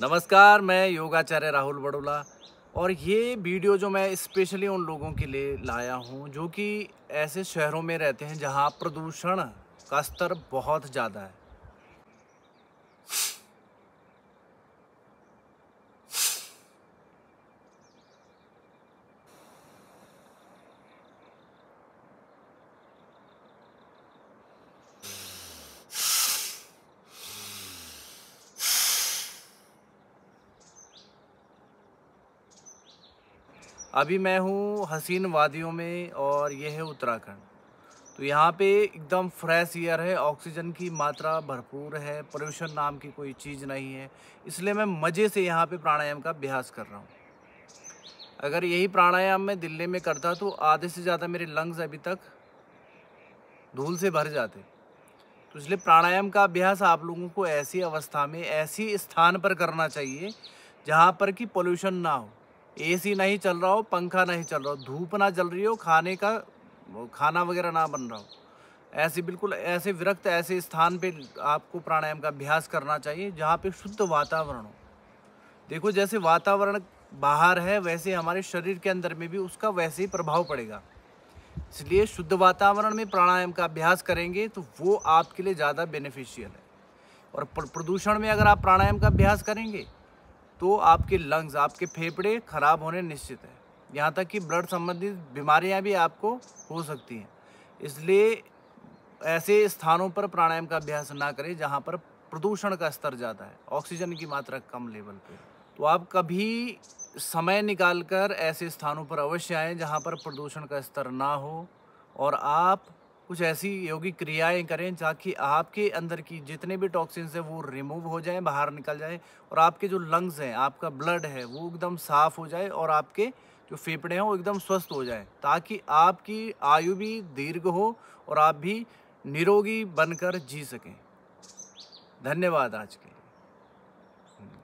नमस्कार मैं योगाचार्य राहुल बड़ोला और ये वीडियो जो मैं स्पेशली उन लोगों के लिए लाया हूँ जो कि ऐसे शहरों में रहते हैं जहाँ प्रदूषण का स्तर बहुत ज़्यादा है अभी मैं हूँ हसीन वादियों में और ये है उत्तराखंड तो यहाँ पे एकदम फ्रेश एयर है ऑक्सीजन की मात्रा भरपूर है पोल्यूशन नाम की कोई चीज़ नहीं है इसलिए मैं मज़े से यहाँ पे प्राणायाम का अभ्यास कर रहा हूँ अगर यही प्राणायाम मैं दिल्ली में करता तो आधे से ज़्यादा मेरे लंग्स अभी तक धूल से भर जाते तो इसलिए प्राणायाम का अभ्यास आप लोगों को ऐसी अवस्था में ऐसी स्थान पर करना चाहिए जहाँ पर कि पोल्यूशन ना हो एसी नहीं चल रहा हो पंखा नहीं चल रहा हो धूप ना जल रही हो खाने का खाना वगैरह ना बन रहा हो ऐसे बिल्कुल ऐसे विरक्त ऐसे स्थान पे आपको प्राणायाम का अभ्यास करना चाहिए जहाँ पे शुद्ध वातावरण हो देखो जैसे वातावरण बाहर है वैसे हमारे शरीर के अंदर में भी उसका वैसे ही प्रभाव पड़ेगा इसलिए शुद्ध वातावरण में प्राणायाम का अभ्यास करेंगे तो वो आपके लिए ज़्यादा बेनिफिशियल है और प्रदूषण में अगर आप प्राणायाम का अभ्यास करेंगे तो आपके लंग्स आपके फेफड़े ख़राब होने निश्चित हैं यहाँ तक कि ब्लड संबंधित बीमारियाँ भी आपको हो सकती हैं इसलिए ऐसे स्थानों पर प्राणायाम का अभ्यास ना करें जहाँ पर प्रदूषण का स्तर ज़्यादा है ऑक्सीजन की मात्रा कम लेवल पर तो आप कभी समय निकाल कर ऐसे स्थानों पर अवश्य आएँ जहाँ पर प्रदूषण का स्तर ना हो और आप कुछ ऐसी योगिक क्रियाएं करें ताकि आपके अंदर की जितने भी टॉक्सिन्स हैं वो रिमूव हो जाएं बाहर निकल जाएं और आपके जो लंग्स हैं आपका ब्लड है वो एकदम साफ़ हो जाए और आपके जो फेफड़े हैं वो एकदम स्वस्थ हो जाएं ताकि आपकी आयु भी दीर्घ हो और आप भी निरोगी बनकर जी सकें धन्यवाद आज के